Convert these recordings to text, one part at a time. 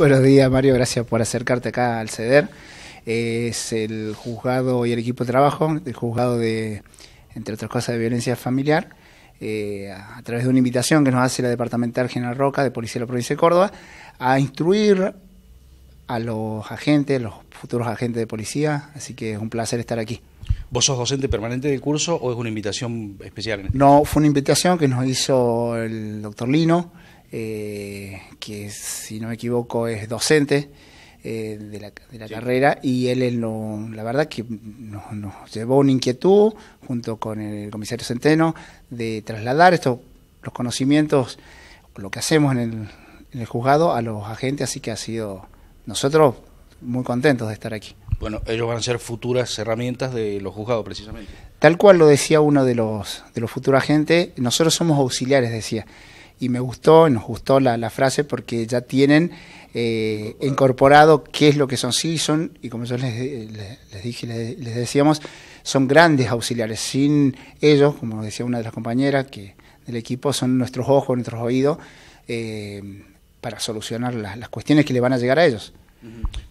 Buenos días, Mario. Gracias por acercarte acá al CEDER. Es el juzgado y el equipo de trabajo, el juzgado de, entre otras cosas, de violencia familiar. Eh, a través de una invitación que nos hace la departamental General Roca de Policía de la Provincia de Córdoba, a instruir a los agentes, los futuros agentes de policía, así que es un placer estar aquí. ¿Vos sos docente permanente del curso o es una invitación especial? no, fue una invitación que nos hizo el doctor Lino, eh, que si no me equivoco es docente eh, de la, carrera y él, es lo la verdad que nos, llevó una inquietud junto con el comisario Centeno de trasladar estos los conocimientos, lo que hacemos en el, en el juzgado a los agentes, así que ha sido nosotros muy contentos de estar aquí. Bueno, ellos van a ser futuras herramientas de los juzgados, precisamente. Tal cual lo decía uno de los, de los futuros agentes, nosotros somos auxiliares, decía y me gustó, nos gustó la, frase porque ya tienen eh, incorporado qué es lo que son. Sí, son, y como yo les, les, dije, les, decíamos, son grandes auxiliares. Sin ellos, como decía una de las compañeras que del equipo, son nuestros ojos, nuestros oídos, eh, para solucionar las, las cuestiones que le van a llegar a ellos.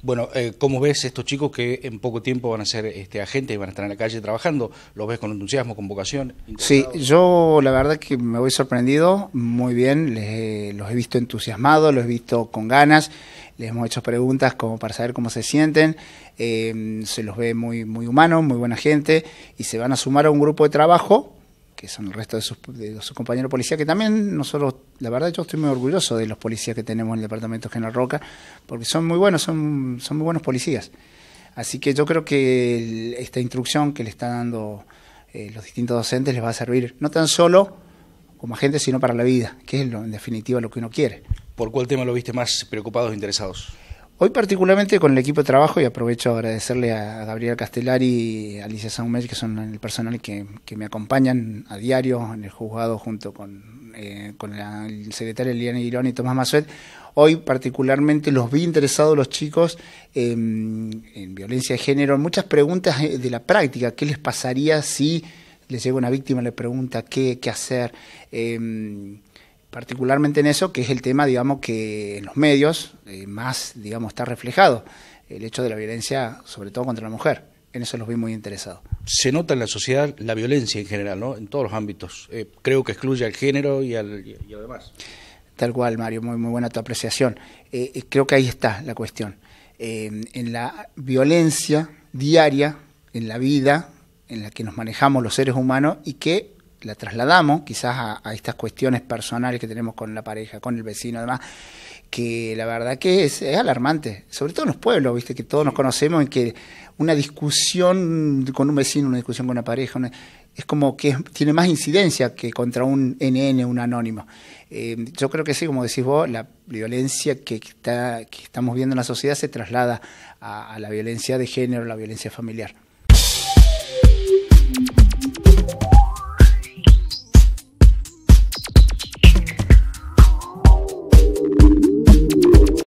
Bueno, eh, ¿cómo ves estos chicos que en poco tiempo van a ser este, agentes y van a estar en la calle trabajando? ¿Los ves con entusiasmo, con vocación? Sí, yo la verdad que me voy sorprendido, muy bien, los he visto entusiasmados, los he visto con ganas, les hemos hecho preguntas como para saber cómo se sienten, eh, se los ve muy, muy humanos, muy buena gente y se van a sumar a un grupo de trabajo que son el resto de sus, compañeros policías, que también nosotros, la verdad yo estoy muy orgulloso de los policías que tenemos en el departamento General Roca, porque son muy buenos, son, son muy buenos policías. Así que yo creo que esta instrucción que le están dando eh, los distintos docentes les va a servir no tan solo como agentes, sino para la vida, que es lo, en definitiva lo que uno quiere. ¿Por cuál tema lo viste más preocupados o interesados? Hoy particularmente con el equipo de trabajo, y aprovecho agradecerle a Gabriel Castellari y a Alicia Saumel, que son el personal que, me acompañan a diario en el juzgado junto con, eh, con el secretario Eliana Girón y Tomás Mazuet, Hoy particularmente los vi interesados los chicos en violencia de género, muchas preguntas eh, de la práctica, qué les pasaría si les llega una víctima, le pregunta qué, qué hacer. Em, particularmente en eso, que es el tema, digamos, que en los medios eh, más, digamos, está reflejado, el hecho de la violencia, sobre todo contra la mujer. En eso los vi muy interesados. Se nota en la sociedad la violencia en general, ¿no? En todos los ámbitos. Eh, creo que excluye al género y al, demás. Tal cual, Mario, muy, muy buena tu apreciación. Eh, creo que ahí está la cuestión. en la violencia diaria, en la vida en la que nos manejamos los seres humanos y que la trasladamos quizás a, estas cuestiones personales que tenemos con la pareja, con el vecino, además, que la verdad que es, alarmante, sobre todo en los pueblos, viste, que todos nos conocemos en que una discusión con un vecino, una discusión con una pareja, es como que tiene más incidencia que contra un NN, un anónimo. Eh, yo creo que sí, como decís vos, la violencia que, está, que estamos viendo en la sociedad se traslada a, la violencia de género, la violencia familiar.